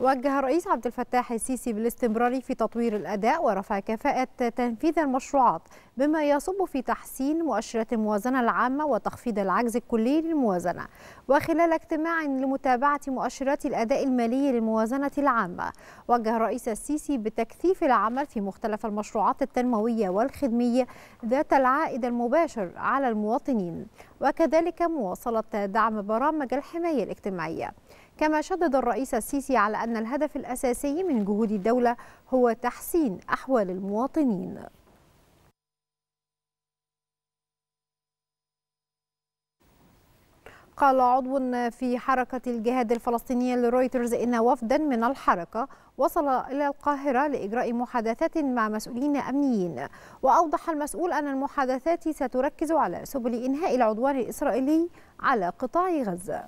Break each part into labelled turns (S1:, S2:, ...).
S1: وجه الرئيس عبد الفتاح السيسي بالاستمرار في تطوير الأداء ورفع كفاءة تنفيذ المشروعات بما يصب في تحسين مؤشرات الموازنة العامة وتخفيض العجز الكلي للموازنة وخلال اجتماع لمتابعة مؤشرات الأداء المالي للموازنة العامة وجه الرئيس السيسي بتكثيف العمل في مختلف المشروعات التنموية والخدمية ذات العائد المباشر على المواطنين وكذلك مواصلة دعم برامج الحماية الاجتماعية كما شدد الرئيس السيسي على أن الهدف الأساسي من جهود الدولة هو تحسين أحوال المواطنين قال عضو في حركة الجهاد الفلسطينية لرويترز إن وفدا من الحركة وصل إلى القاهرة لإجراء محادثات مع مسؤولين أمنيين وأوضح المسؤول أن المحادثات ستركز على سبل إنهاء العدوان الإسرائيلي على قطاع غزة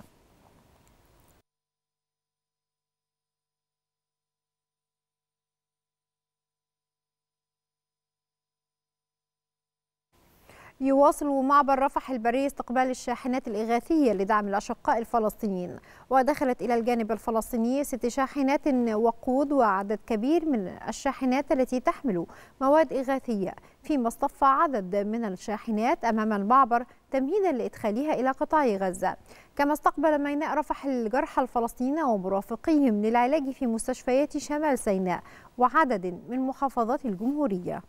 S1: يواصل معبر رفح البري استقبال الشاحنات الإغاثية لدعم الأشقاء الفلسطينيين ودخلت إلى الجانب الفلسطيني ست شاحنات وقود وعدد كبير من الشاحنات التي تحمل مواد إغاثية فيما اصطف عدد من الشاحنات أمام المعبر تمهيدا لإدخالها إلى قطاع غزة كما استقبل ميناء رفح الجرحى الفلسطينيين ومرافقيهم للعلاج في مستشفيات شمال سيناء وعدد من محافظات الجمهورية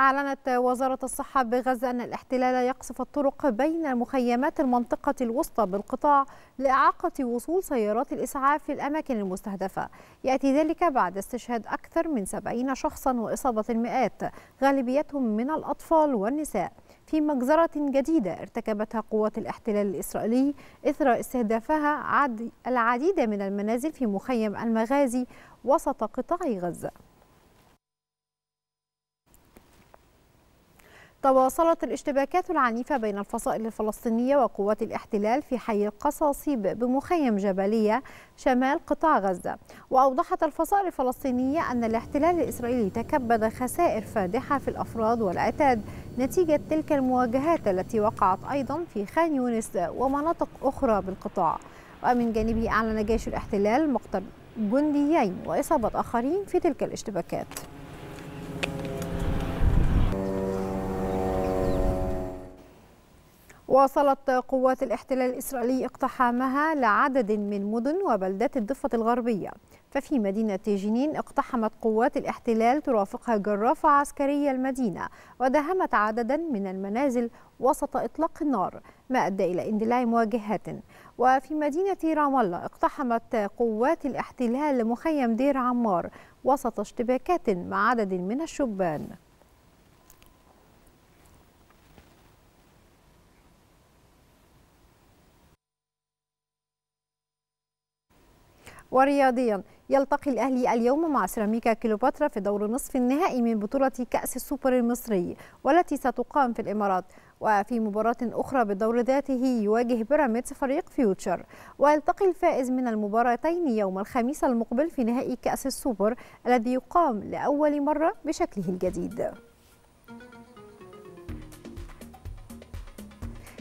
S1: أعلنت وزارة الصحة بغزة أن الاحتلال يقصف الطرق بين مخيمات المنطقة الوسطى بالقطاع لإعاقة وصول سيارات الإسعاف للأماكن المستهدفة يأتي ذلك بعد استشهاد أكثر من 70 شخصا وإصابة المئات غالبيتهم من الأطفال والنساء في مجزرة جديدة ارتكبتها قوات الاحتلال الإسرائيلي إثر استهدافها العديد من المنازل في مخيم المغازي وسط قطاع غزة تواصلت الاشتباكات العنيفة بين الفصائل الفلسطينية وقوات الاحتلال في حي القصاصيب بمخيم جبلية شمال قطاع غزة وأوضحت الفصائل الفلسطينية أن الاحتلال الإسرائيلي تكبد خسائر فادحة في الأفراد والعتاد نتيجة تلك المواجهات التي وقعت أيضا في خان يونس ومناطق أخرى بالقطاع ومن جانبه أعلن جيش الاحتلال مقتل جنديين وإصابة آخرين في تلك الاشتباكات واصلت قوات الاحتلال الإسرائيلي اقتحامها لعدد من مدن وبلدات الضفة الغربية ففي مدينة جنين اقتحمت قوات الاحتلال ترافقها جرافة عسكرية المدينة وداهمت عددا من المنازل وسط إطلاق النار ما أدى إلى اندلاع مواجهات وفي مدينة رام الله اقتحمت قوات الاحتلال مخيم دير عمار وسط اشتباكات مع عدد من الشبان ورياضيا يلتقي الأهلي اليوم مع سيراميكا كيلوباترا في دور نصف النهائي من بطولة كأس السوبر المصري والتي ستقام في الإمارات وفي مباراة أخرى بالدور ذاته يواجه بيراميدز فريق فيوتشر ويلتقي الفائز من المباراتين يوم الخميس المقبل في نهائي كأس السوبر الذي يقام لأول مرة بشكله الجديد